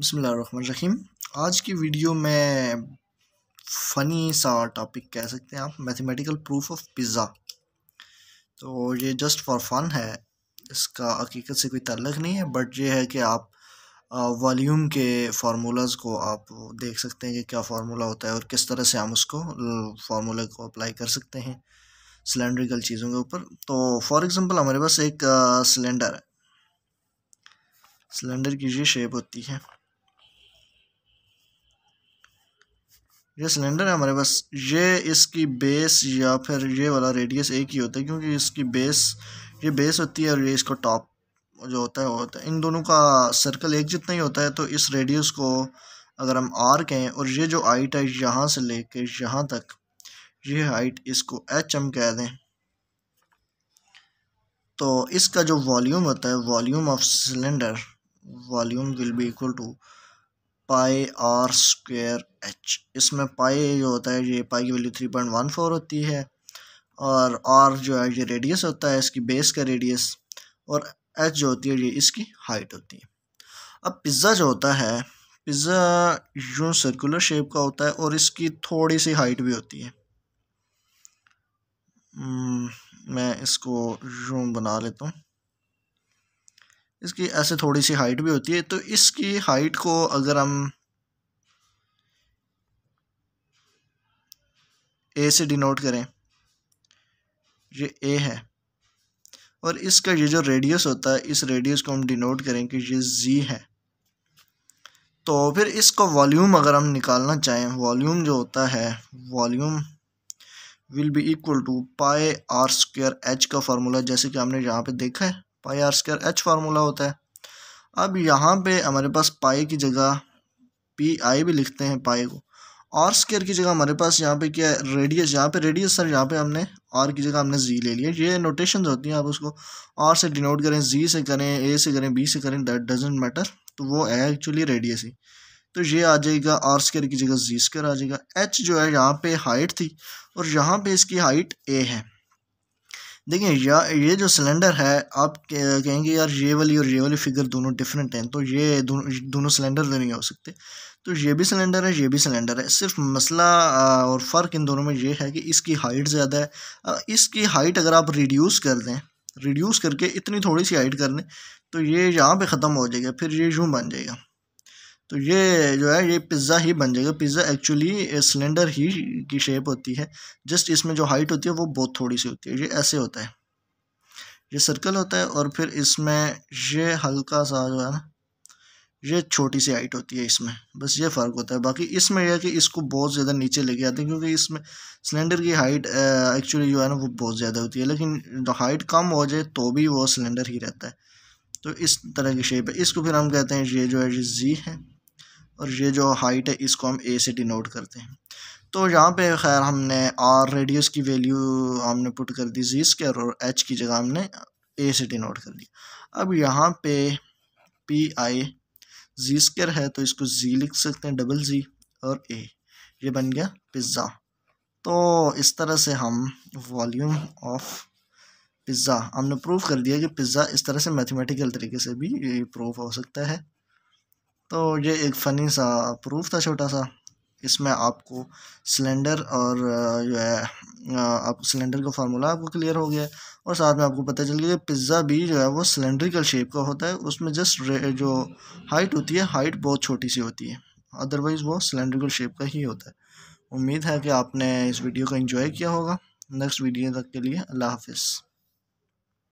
बसमीम आज की वीडियो में फ़नी सा टॉपिक कह सकते हैं आप मैथमेटिकल प्रूफ ऑफ पिज़्ज़ा तो ये जस्ट फॉर फन है इसका हकीकत से कोई तल्लक नहीं है बट ये है कि आप वॉल्यूम के फार्मूलाज को आप देख सकते हैं कि क्या फार्मूला होता है और किस तरह से हम उसको फार्मूला को अप्लाई कर सकते हैं सिलेंड्रिकल चीज़ों के ऊपर तो फॉर एग्ज़ाम्पल हमारे पास एक सिलेंडर है सिलेंडर की ये शेप होती है ये सिलेंडर है हमारे पास ये इसकी बेस या फिर ये वाला रेडियस एक ही होता है क्योंकि इसकी बेस ये बेस होती है और ये इसका टॉप जो होता है वो होता है इन दोनों का सर्कल एक जितना ही होता है तो इस रेडियस को अगर हम आर कहें और ये जो हाइट है यहाँ से ले कर यहाँ तक ये हाइट इसको एच एम कह दें तो इसका जो वॉल्यूम होता है volume of cylinder volume will be equal to pi R square H इसमें पाई जो होता है ये पाई की value three point one four होती है और आर जो है ये रेडियस होता है इसकी बेस का रेडियस और एच जो होती है ये इसकी हाइट होती है अब पिज़्ज़ा जो होता है पिज़्ज़ा यूँ सर्कुलर शेप का होता है और इसकी थोड़ी सी हाइट भी होती है हम्म, मैं इसको यूँ बना लेता हूँ इसकी ऐसे थोड़ी सी हाइट भी होती है तो इसकी हाइट को अगर हम ए से डिनोट करें ये ए है और इसका ये जो रेडियस होता है इस रेडियस को हम डिनोट करें कि ये जी है तो फिर इसका वॉल्यूम अगर हम निकालना चाहें वॉल्यूम जो होता है volume will be equal to pi R square H का फार्मूला जैसे कि हमने यहाँ पे देखा है pi R square H formula होता है अब यहाँ पे हमारे पास पाई की जगह पी आई भी लिखते हैं पाई को आर स्क्र की जगह हमारे पास यहाँ पे क्या है रेडियस यहाँ पे रेडियस सर यहाँ पे हमने आर की जगह हमने जी ले लिया ये नोटेशन होती हैं आप उसको आर से डिनोट करें जी से करें ए से करें बी से करें दैट डजेंट मैटर तो वो है एक्चुअली रेडियस ही तो ये आ जाएगा आर स्क्र की जगह जी स्केयर आ जाएगा एच जो है यहाँ पे हाइट थी और यहाँ पे इसकी हाइट ए है देखिए या ये जो सिलेंडर है आप कहेंगे यार ये वाली और ये वाली फिगर दोनों डिफरेंट हैं तो ये दोनों दोनों सिलेंडर तो नहीं हो सकते तो ये भी सिलेंडर है ये भी सिलेंडर है सिर्फ मसला और फ़र्क इन दोनों में ये है कि इसकी हाइट ज़्यादा है इसकी हाइट अगर आप रिड्यूस कर दें रिड्यूस करके इतनी थोड़ी सी हाइट कर दें तो ये यहाँ पर ख़त्म हो जाएगा फिर ये यूँ बन जाएगा तो ये जो है ये पिज़्ज़ा ही बन जाएगा पिज़्ज़ा एक्चुअली सिलेंडर ही की शेप होती है जस्ट इसमें जो हाइट होती है वो बहुत थोड़ी सी होती है ये ऐसे होता है ये सर्कल होता है और फिर इसमें ये हल्का सा जो है ना ये छोटी सी हाइट होती है इसमें बस ये फ़र्क होता है बाकी इसमें यह है कि इसको बहुत ज़्यादा नीचे लेके आते हैं क्योंकि इसमें सिलेंडर की हाइट एक्चुअली जो है ना वो बहुत ज़्यादा होती है लेकिन हाइट कम हो जाए तो भी वो सिलेंडर ही रहता है तो इस तरह की शेप है इसको फिर हम कहते हैं ये जो है ये जी है और ये जो हाइट है इसको हम ए से डिनोट करते हैं तो यहाँ पे खैर हमने आर रेडियस की वैल्यू हमने पुट कर दी जी स्केयर और एच की जगह हमने ए से डिनोट कर दिया अब यहाँ पे पी आई जी स्केयर है तो इसको जी लिख सकते हैं डबल जी और ए ये बन गया पिज़्ज़ा तो इस तरह से हम वॉल्यूम ऑफ पिज़्ज़ा हमने प्रूव कर दिया कि पिज़्ज़ा इस तरह से मैथमेटिकल तरीके से भी प्रूफ हो सकता है तो ये एक फ़नी सा प्रूफ था छोटा सा इसमें आपको सिलेंडर और जो है आप सिलेंडर का फार्मूला आपको क्लियर हो गया और साथ में आपको पता चल गया पिज़्ज़ा भी जो है वो सिलेंड्रिकल शेप का होता है उसमें जस्ट जो हाइट होती है हाइट बहुत छोटी सी होती है अदरवाइज़ वो सिलेंड्रिकल शेप का ही होता है उम्मीद है कि आपने इस वीडियो को इन्जॉय किया होगा नेक्स्ट वीडियो तक के लिए अल्लाह हाफिज़